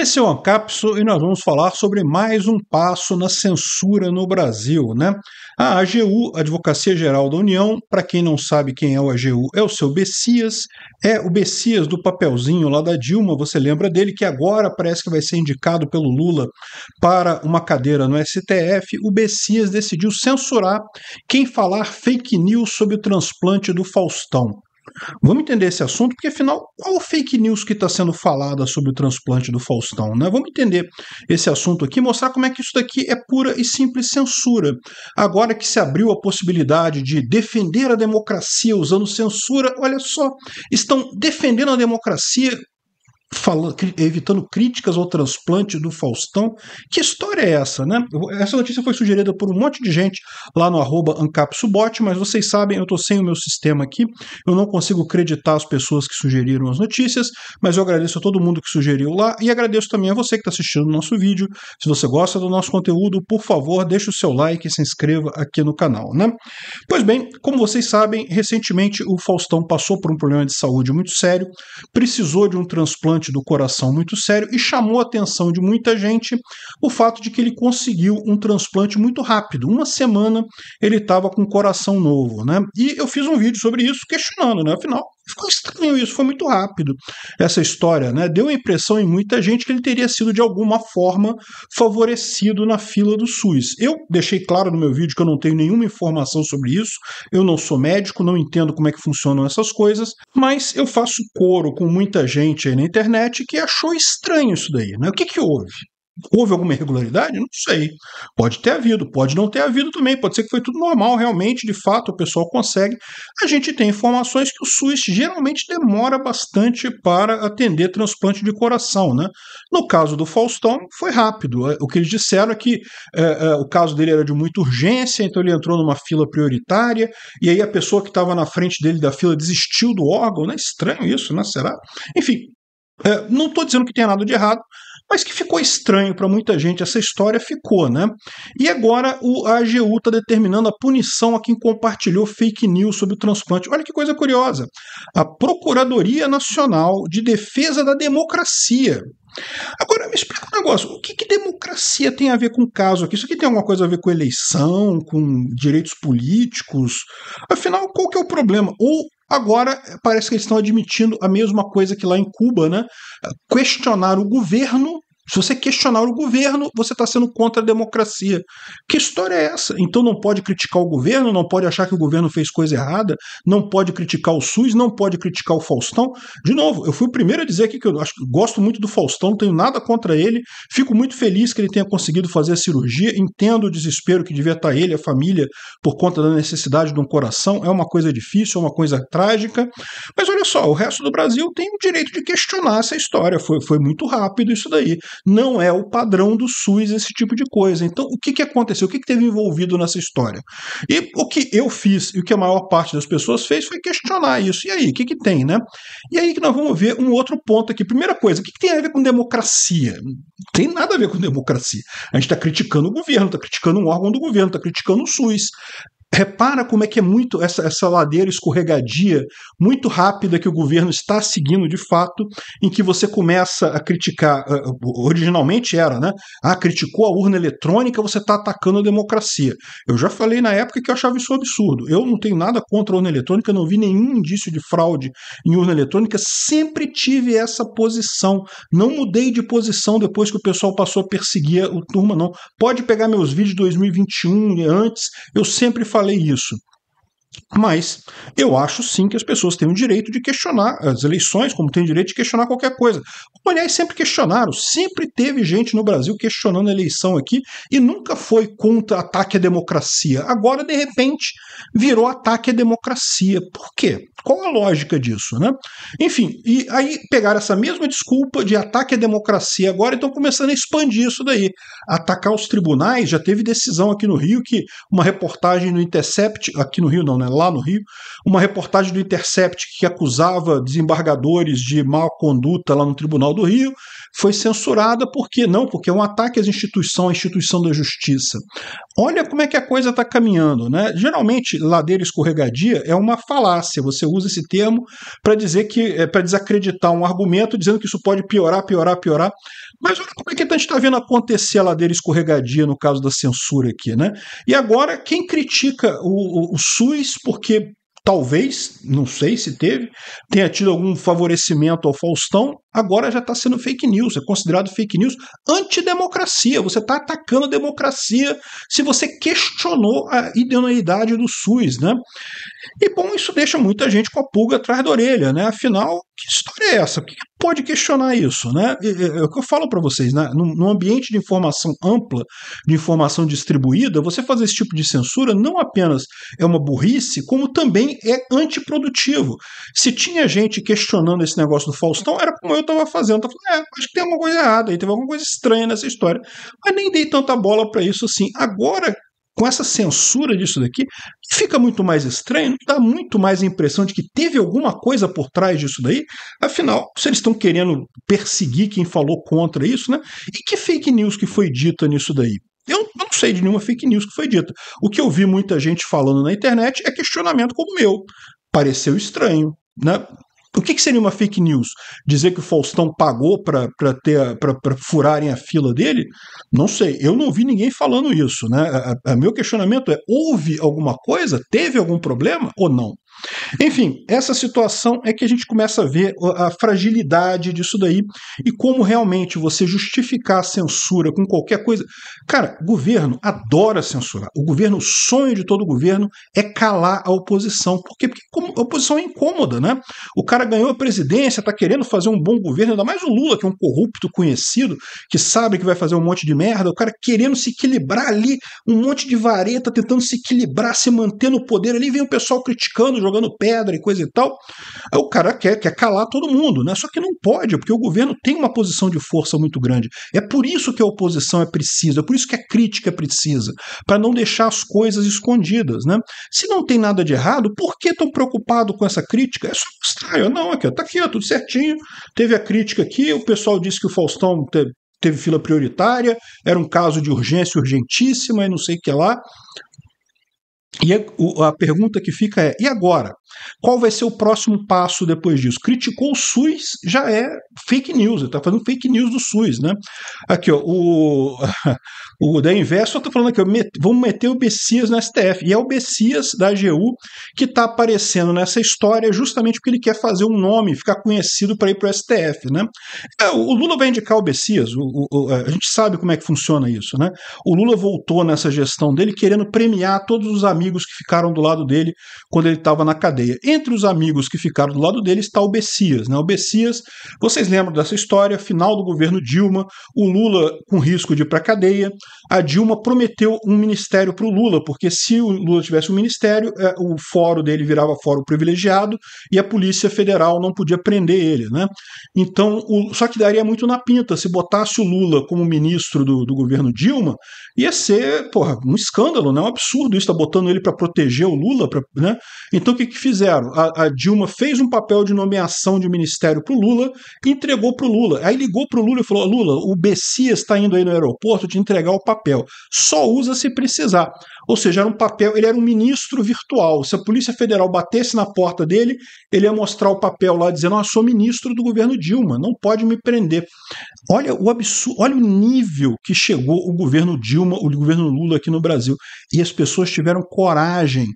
Esse é o Ancapso e nós vamos falar sobre mais um passo na censura no Brasil, né? A AGU, Advocacia Geral da União, para quem não sabe quem é o AGU, é o seu Bessias, é o Bessias do papelzinho lá da Dilma, você lembra dele, que agora parece que vai ser indicado pelo Lula para uma cadeira no STF. O Bessias decidiu censurar quem falar fake news sobre o transplante do Faustão. Vamos entender esse assunto, porque afinal, qual fake news que está sendo falada sobre o transplante do Faustão? Né? Vamos entender esse assunto aqui, mostrar como é que isso daqui é pura e simples censura. Agora que se abriu a possibilidade de defender a democracia usando censura, olha só, estão defendendo a democracia falando, evitando críticas ao transplante do Faustão. Que história é essa, né? Essa notícia foi sugerida por um monte de gente lá no arroba Ancapsubot, mas vocês sabem, eu estou sem o meu sistema aqui, eu não consigo acreditar as pessoas que sugeriram as notícias, mas eu agradeço a todo mundo que sugeriu lá e agradeço também a você que está assistindo o nosso vídeo. Se você gosta do nosso conteúdo, por favor, deixe o seu like e se inscreva aqui no canal, né? Pois bem, como vocês sabem, recentemente o Faustão passou por um problema de saúde muito sério, precisou de um transplante transplante do coração muito sério e chamou a atenção de muita gente o fato de que ele conseguiu um transplante muito rápido. Uma semana ele estava com um coração novo, né? E eu fiz um vídeo sobre isso questionando, né? Afinal, Ficou estranho isso, foi muito rápido essa história, né? Deu a impressão em muita gente que ele teria sido de alguma forma favorecido na fila do SUS. Eu deixei claro no meu vídeo que eu não tenho nenhuma informação sobre isso, eu não sou médico, não entendo como é que funcionam essas coisas, mas eu faço coro com muita gente aí na internet que achou estranho isso daí, né? O que que houve? houve alguma irregularidade? Não sei. Pode ter havido, pode não ter havido também, pode ser que foi tudo normal, realmente, de fato, o pessoal consegue. A gente tem informações que o SUS geralmente demora bastante para atender transplante de coração, né? No caso do Faustão, foi rápido. O que eles disseram é que é, é, o caso dele era de muita urgência, então ele entrou numa fila prioritária, e aí a pessoa que estava na frente dele da fila desistiu do órgão, né? Estranho isso, né? Será? Enfim, é, não estou dizendo que tem nada de errado, mas que ficou estranho para muita gente, essa história ficou, né? E agora o AGU está determinando a punição a quem compartilhou fake news sobre o transplante. Olha que coisa curiosa. A Procuradoria Nacional de Defesa da Democracia. Agora me explica um negócio, o que, que democracia tem a ver com o caso aqui? Isso aqui tem alguma coisa a ver com eleição, com direitos políticos? Afinal, qual que é o problema? Ou Agora eh, parece que eles estão admitindo a mesma coisa que lá em Cuba, né? Eh, questionar o governo se você questionar o governo, você está sendo contra a democracia. Que história é essa? Então não pode criticar o governo, não pode achar que o governo fez coisa errada, não pode criticar o SUS, não pode criticar o Faustão. De novo, eu fui o primeiro a dizer aqui que eu acho, gosto muito do Faustão, não tenho nada contra ele, fico muito feliz que ele tenha conseguido fazer a cirurgia, entendo o desespero que devia estar tá ele, a família, por conta da necessidade de um coração. É uma coisa difícil, é uma coisa trágica. Mas olha só, o resto do Brasil tem o direito de questionar essa história. Foi, foi muito rápido isso daí. Não é o padrão do SUS esse tipo de coisa. Então, o que, que aconteceu? O que, que teve envolvido nessa história? E o que eu fiz e o que a maior parte das pessoas fez foi questionar isso. E aí, o que, que tem, né? E aí que nós vamos ver um outro ponto aqui. Primeira coisa, o que, que tem a ver com democracia? Não tem nada a ver com democracia. A gente está criticando o governo, está criticando um órgão do governo, está criticando o SUS. Repara como é que é muito essa, essa ladeira escorregadia, muito rápida que o governo está seguindo de fato, em que você começa a criticar, ah, ah, originalmente era, né? Ah, criticou a urna eletrônica, você está atacando a democracia. Eu já falei na época que eu achava isso um absurdo. Eu não tenho nada contra a urna eletrônica, não vi nenhum indício de fraude em urna eletrônica, sempre tive essa posição. Não mudei de posição depois que o pessoal passou a perseguir o turma, não. Pode pegar meus vídeos de 2021 e antes, eu sempre falei falei isso. Mas eu acho sim que as pessoas têm o direito de questionar as eleições, como têm o direito de questionar qualquer coisa. Aliás, sempre questionaram, sempre teve gente no Brasil questionando a eleição aqui e nunca foi contra ataque à democracia. Agora, de repente, virou ataque à democracia. Por quê? Qual a lógica disso, né? Enfim, e aí pegaram essa mesma desculpa de ataque à democracia agora e estão começando a expandir isso daí. Atacar os tribunais, já teve decisão aqui no Rio que uma reportagem no Intercept, aqui no Rio não, né? lá no Rio, uma reportagem do Intercept que acusava desembargadores de má conduta lá no Tribunal do Rio, foi censurada porque não, porque é um ataque às instituições, à instituição da justiça. Olha como é que a coisa está caminhando, né? Geralmente ladeira escorregadia é uma falácia. Você usa esse termo para dizer que é, eh, para desacreditar um argumento, dizendo que isso pode piorar, piorar, piorar. Mas olha como é que a gente está vendo acontecer a ladeira escorregadia no caso da censura aqui, né? E agora, quem critica o, o, o SUS porque talvez, não sei se teve, tenha tido algum favorecimento ao Faustão, agora já está sendo fake news, é considerado fake news antidemocracia. Você está atacando a democracia se você questionou a idoneidade do SUS, né? E bom, isso deixa muita gente com a pulga atrás da orelha, né? Afinal, que história é essa? que pode questionar isso, né? É o que eu falo para vocês, né? Num ambiente de informação ampla, de informação distribuída, você fazer esse tipo de censura não apenas é uma burrice, como também é antiprodutivo. Se tinha gente questionando esse negócio do Faustão, era como eu tava fazendo. Eu tava falando, é, acho que tem alguma coisa errada aí, teve alguma coisa estranha nessa história. Mas nem dei tanta bola para isso assim. Agora com essa censura disso daqui, fica muito mais estranho, dá muito mais a impressão de que teve alguma coisa por trás disso daí. Afinal, se eles estão querendo perseguir quem falou contra isso, né? E que fake news que foi dita nisso daí? Eu não sei de nenhuma fake news que foi dita. O que eu vi muita gente falando na internet é questionamento como o meu. Pareceu estranho, né? O que, que, seria uma fake news? Dizer que o Faustão pagou para furarem a fila dele? Não sei, eu não vi ninguém falando isso. Né? A, a, a meu questionamento é: houve alguma coisa? Teve algum problema ou não? Enfim, essa situação é que a gente começa a ver a fragilidade disso daí e como realmente você justificar a censura com qualquer coisa. Cara, governo adora censurar. O governo, o sonho de todo governo é calar a oposição. Por quê? Porque a oposição é incômoda, né? O cara ganhou a presidência, tá querendo fazer um bom governo, ainda mais o Lula, que é um corrupto conhecido, que sabe que vai fazer um monte de merda, o cara querendo se equilibrar ali, um monte de vareta tentando se equilibrar, se manter no poder ali, vem o pessoal criticando, jogando pedra e coisa e tal. Aí o cara quer, quer calar todo mundo, né? Só que não pode, porque o governo tem uma posição de força muito grande. É por isso que a oposição é precisa, é por isso que a crítica é precisa, para não deixar as coisas escondidas, né? Se não tem nada de errado, por que tão preocupado com essa crítica? É só estranho, ah, eu não, aqui, ó, tá aqui, ó, tudo certinho. Teve a crítica aqui, o pessoal disse que o Faustão teve, teve fila prioritária, era um caso de urgência urgentíssima e não sei o que lá. E a, a pergunta que fica é: e agora? Qual vai ser o próximo passo depois disso? Criticou o SUS, já é fake news, ele está fazendo fake news do SUS, né? Aqui, ó, o, o da Inverso está falando aqui, ó, met, vamos meter o Bessias na STF, e é o Bessias da AGU que está aparecendo nessa história justamente porque ele quer fazer um nome, ficar conhecido para ir para né? é, o STF, né? O Lula vai indicar o Bessias, o, o, a gente sabe como é que funciona isso, né? O Lula voltou nessa gestão dele querendo premiar todos os amigos que ficaram do lado dele quando ele estava na cadeia cadeia. Entre os amigos que ficaram do lado dele está o Bessias. Né? O Bessias, vocês lembram dessa história, final do governo Dilma, o Lula com risco de ir para a cadeia. A Dilma prometeu um ministério para o Lula, porque se o Lula tivesse um ministério, é, o fórum dele virava fórum privilegiado e a Polícia Federal não podia prender ele. Né? Então, o, só que daria muito na pinta se botasse o Lula como ministro do, do governo Dilma, ia ser porra, um escândalo, né? um absurdo isso, tá botando ele para proteger o Lula. Pra, né? Então, o que, que fizeram. A, a Dilma fez um papel de nomeação de ministério para o Lula, entregou para o Lula. Aí ligou para o Lula e falou: Lula, o Bessias está indo aí no aeroporto te entregar o papel. Só usa se precisar. Ou seja, era um papel, ele era um ministro virtual. Se a Polícia Federal batesse na porta dele, ele ia mostrar o papel lá dizendo: ah, sou ministro do governo Dilma, não pode me prender. Olha o absurdo, olha o nível que chegou o governo Dilma, o governo Lula aqui no Brasil. E as pessoas tiveram coragem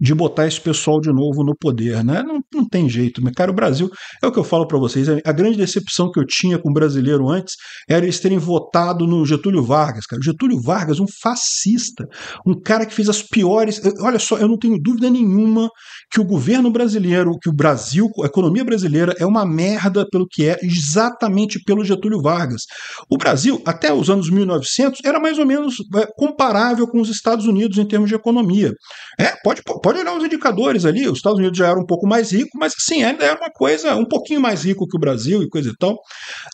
de botar esse pessoal de novo no poder, né? Não, não tem jeito, meu né? cara, o Brasil é o que eu falo para vocês. É, a grande decepção que eu tinha com o brasileiro antes era eles terem votado no Getúlio Vargas, cara. Getúlio Vargas, um fascista, um cara que fez as piores. Olha só, eu não tenho dúvida nenhuma que o governo brasileiro, que o Brasil, a economia brasileira é uma merda pelo que é exatamente pelo Getúlio Vargas. O Brasil até os anos 1900 era mais ou menos é, comparável com os Estados Unidos em termos de economia. É, pode, pode pode olhar os indicadores ali, os Estados Unidos já eram um pouco mais rico, mas assim, ainda era é uma coisa um pouquinho mais rico que o Brasil e coisa e tal.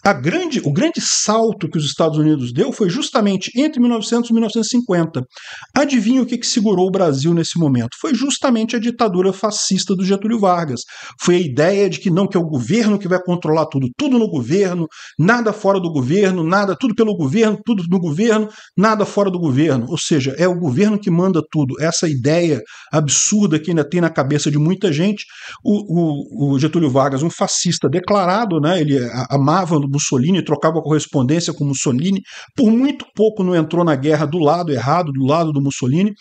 A grande, o grande salto que os Estados Unidos deu foi justamente entre 1900 e 1950. Adivinha o que, que segurou o Brasil nesse momento? Foi justamente a ditadura fascista do Getúlio Vargas. Foi a ideia de que não, que é o governo que vai controlar tudo, tudo no governo, nada fora do governo, nada, tudo pelo governo, tudo no governo, nada fora do governo. Ou seja, é o governo que manda tudo. Essa ideia absurda absurda que ainda tem na cabeça de muita gente. O, o, o Getúlio Vargas, um fascista declarado, né? ele amava Mussolini, trocava correspondência com Mussolini, por muito pouco não entrou na guerra do lado errado, do lado do Mussolini.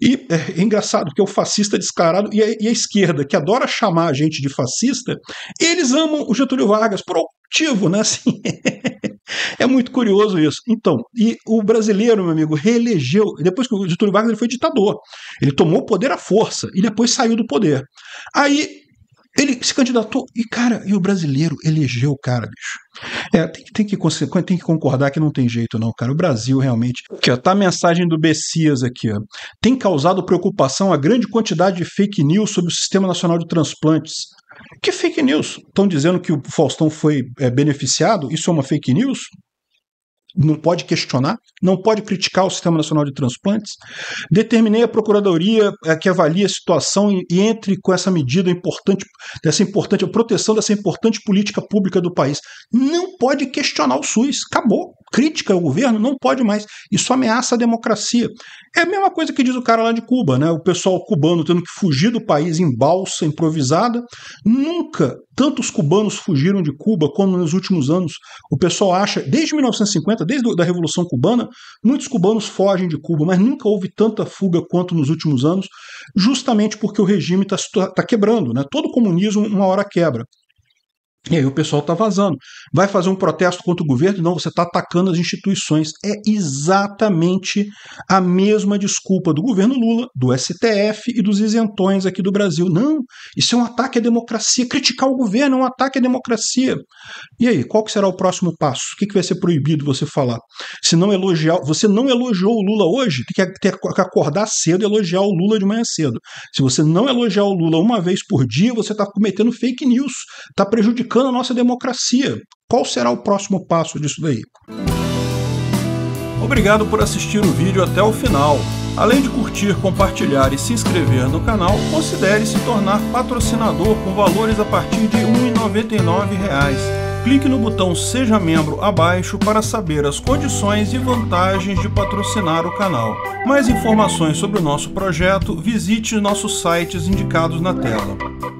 E é, é, engraçado que é o fascista descarado e a, e a, esquerda, que adora chamar a gente de fascista, eles amam o Getúlio Vargas por motivo, né? Assim, É muito curioso isso. Então, e o brasileiro, meu amigo, reelegeu, depois que o Getúlio Vargas ele foi ditador. Ele tomou o poder à força e depois saiu do poder. Aí ele se candidatou e, cara, e o brasileiro elegeu o cara, bicho. É, tem, tem, que, tem que concordar que não tem jeito, não, cara. O Brasil realmente. Aqui, ó, tá a mensagem do Bessias aqui, ó. Tem causado preocupação a grande quantidade de fake news sobre o Sistema Nacional de Transplantes, que fake news? Estão dizendo que o Faustão foi é, beneficiado? Isso é uma fake news? não pode questionar, não pode criticar o Sistema Nacional de Transplantes. Determinei a Procuradoria é, que avalie a situação e entre com essa medida importante, dessa importante, a proteção dessa importante política pública do país. Não pode questionar o SUS, acabou. Crítica ao governo não pode mais. Isso ameaça a democracia. É a mesma coisa que diz o cara lá de Cuba, né? O pessoal cubano tendo que fugir do país em balsa improvisada. Nunca tantos cubanos fugiram de Cuba como nos últimos anos. O pessoal acha, desde 1950, desde a Revolução Cubana, muitos cubanos fogem de Cuba, mas nunca houve tanta fuga quanto nos últimos anos, justamente porque o regime está tá quebrando. Né? Todo comunismo, uma hora, quebra. E aí o pessoal está vazando. Vai fazer um protesto contra o governo? Não, você está atacando as instituições. É exatamente a mesma desculpa do governo Lula, do STF e dos isentões aqui do Brasil. Não, isso é um ataque à democracia. Criticar o governo é um ataque à democracia. E aí, qual será o próximo passo? O que, que vai ser proibido você falar? Se não elogiar, você não elogiou o Lula hoje, tem que, tem que acordar cedo e elogiar o Lula de manhã cedo. Se você não elogiar o Lula uma vez por dia, você está cometendo fake news, está prejudicando prejudicando a nossa democracia. Qual será o próximo passo disso daí? Obrigado por assistir o vídeo até o final. Além de curtir, compartilhar e se inscrever no canal, considere se tornar patrocinador com valores a partir de R$ 1,99 clique no botão Seja Membro abaixo para saber as condições e vantagens de patrocinar o canal. Mais informações sobre o nosso projeto, visite nossos sites indicados na tela.